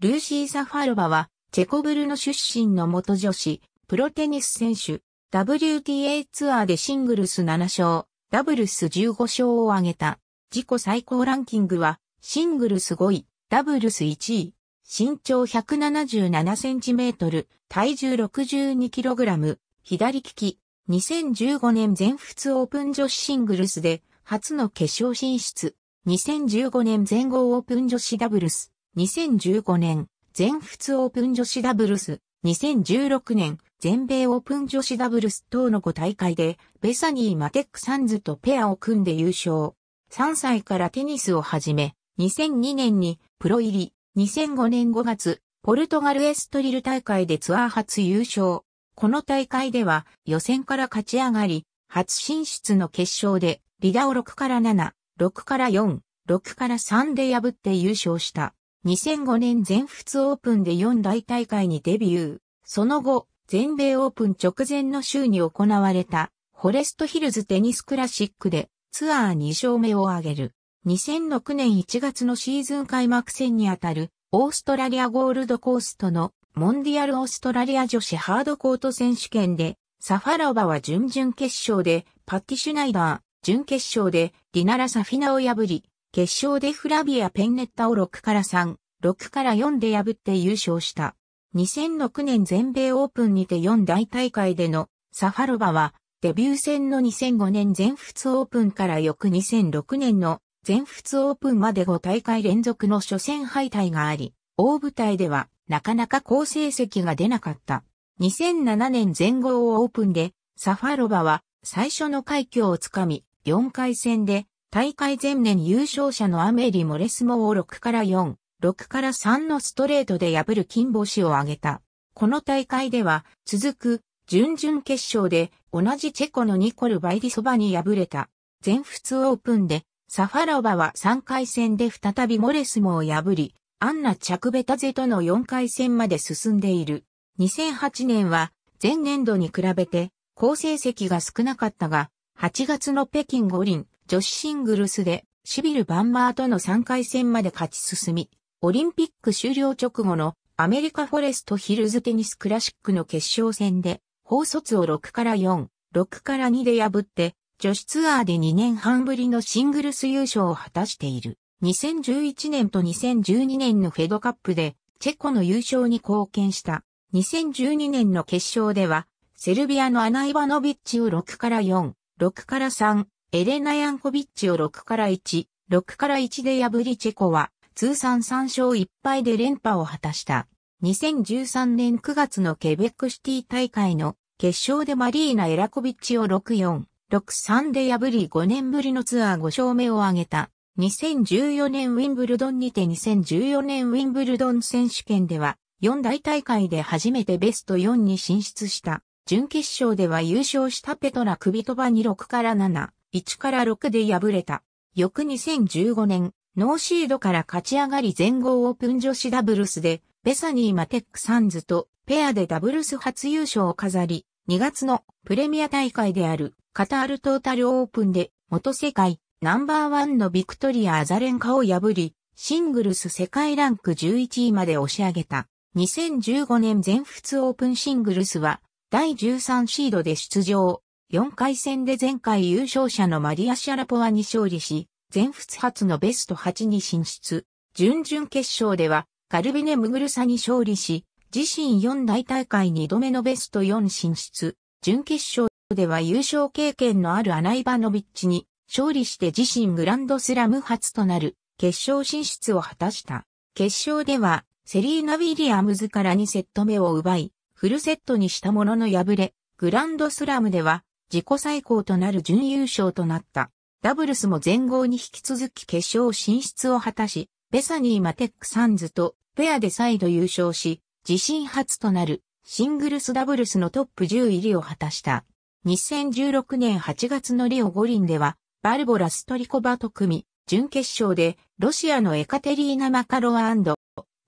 ルーシー・サファロバは、チェコブルの出身の元女子、プロテニス選手、WTA ツアーでシングルス7勝、ダブルス15勝を挙げた。自己最高ランキングは、シングルス5位、ダブルス1位。身長177センチメートル、体重62キログラム、左利き。2015年全仏オープン女子シングルスで、初の決勝進出。2015年全豪オープン女子ダブルス。2015年、全仏オープン女子ダブルス、2016年、全米オープン女子ダブルス等の5大会で、ベサニー・マテック・サンズとペアを組んで優勝。3歳からテニスを始め、2002年にプロ入り、2005年5月、ポルトガルエストリル大会でツアー初優勝。この大会では予選から勝ち上がり、初進出の決勝で、リダを6から7、6から4、6から3で破って優勝した。2005年全仏オープンで4大大会にデビュー。その後、全米オープン直前の週に行われた、フォレストヒルズテニスクラシックでツアー2勝目を挙げる。2006年1月のシーズン開幕戦にあたる、オーストラリアゴールドコーストのモンディアルオーストラリア女子ハードコート選手権で、サファロバは準々決勝で、パッティ・シュナイダー、準決勝で、ディナラ・サフィナを破り、決勝でフラビア・ペンネッタを6から3、6から4で破って優勝した。2006年全米オープンにて4大大会でのサファロバはデビュー戦の2005年全仏オープンから翌2006年の全仏オープンまで5大会連続の初戦敗退があり、大舞台ではなかなか好成績が出なかった。2007年全豪オープンでサファロバは最初の快挙をつかみ、4回戦で大会前年優勝者のアメリ・モレスモを6から4、6から3のストレートで破る金星を挙げた。この大会では、続く、準々決勝で、同じチェコのニコル・バイディソバに敗れた。全仏オープンで、サファロバは3回戦で再びモレスモを破り、アンナ・チャクベタゼとの4回戦まで進んでいる。2008年は、前年度に比べて、好成績が少なかったが、8月の北京五輪、女子シングルスでシビル・バンマーとの3回戦まで勝ち進み、オリンピック終了直後のアメリカフォレストヒルズテニスクラシックの決勝戦で、法卒を6から4、6から2で破って、女子ツアーで2年半ぶりのシングルス優勝を果たしている。2011年と2012年のフェドカップで、チェコの優勝に貢献した。2012年の決勝では、セルビアのアナイバノビッチを6から4、6から3、エレナ・ヤンコビッチを6から1、6から1で破りチェコは通算3勝1敗で連覇を果たした。2013年9月のケベックシティ大会の決勝でマリーナ・エラコビッチを6-4、6-3で破り5年ぶりのツアー5勝目を挙げた。2014年ウィンブルドンにて2014年ウィンブルドン選手権では4大大会で初めてベスト4に進出した。準決勝では優勝したペトラ・クビトバに6から7、1から6で敗れた。翌2015年、ノーシードから勝ち上がり全豪オープン女子ダブルスで、ベサニー・マテック・サンズとペアでダブルス初優勝を飾り、2月のプレミア大会であるカタールトータルオープンで元世界ナンバーワンのビクトリア・アザレンカを破り、シングルス世界ランク11位まで押し上げた。2015年全仏オープンシングルスは第13シードで出場。4回戦で前回優勝者のマリア・シャラポワに勝利し、全仏初のベスト8に進出。準々決勝では、ガルビネ・ムグルサに勝利し、自身4大大会2度目のベスト4進出。準決勝では優勝経験のあるアナイバノビッチに勝利して自身グランドスラム初となる決勝進出を果たした。決勝ではセリーナ・ウィリアムズから2セット目を奪い、フルセットにしたものの敗れ、グランドスラムでは自己最高となる準優勝となった。ダブルスも前後に引き続き決勝進出を果たし、ベサニー・マテック・サンズとペアで再度優勝し、自身初となるシングルスダブルスのトップ10入りを果たした。2016年8月のリオ五輪では、バルボラ・ストリコバと組、準決勝でロシアのエカテリーナ・マカロワ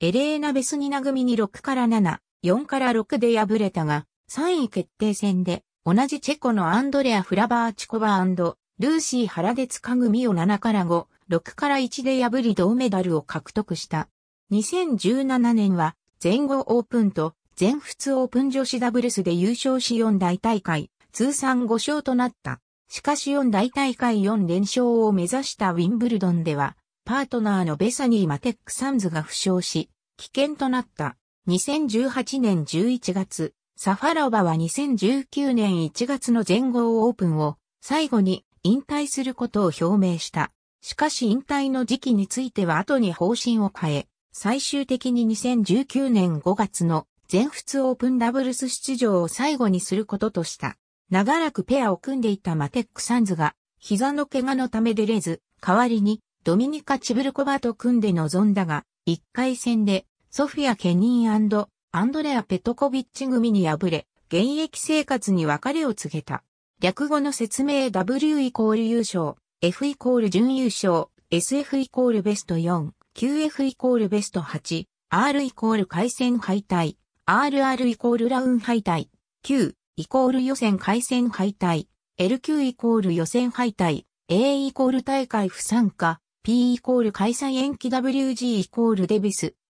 エレーナ・ベスニナ組に6から7、4から6で敗れたが、3位決定戦で同じチェコのアンドレア・フラバーチコバールーシー・ハラデツカグミを7から5、6から1で破り銅メダルを獲得した。2017年は全豪オープンと全仏オープン女子ダブルスで優勝し4大大会、通算5勝となった。しかし4大大会4連勝を目指したウィンブルドンでは、パートナーのベサニー・マテック・サンズが負傷し、危険となった。2018年11月、サファロバは2019年1月の全豪オープンを最後に引退することを表明した。しかし引退の時期については後に方針を変え、最終的に2019年5月の全仏オープンダブルス出場を最後にすることとした。長らくペアを組んでいたマテックサンズが、膝の怪我のため出れず、代わりにドミニカ・チブルコバと組んで臨んだが、1回戦でソフィア・ケニーアンドレア・ペトコビッチ組に敗れ、現役生活に別れを告げた。略語の説明 W イコール優勝、F イコール準優勝、SF イコールベスト4、QF イコールベスト8、R イコール回戦敗退、RR イコールラウン敗退、Q イコール予選回戦敗退、LQ イコール予選敗退、A イコール大会不参加、P イコール開催延期 WG イコールデビス、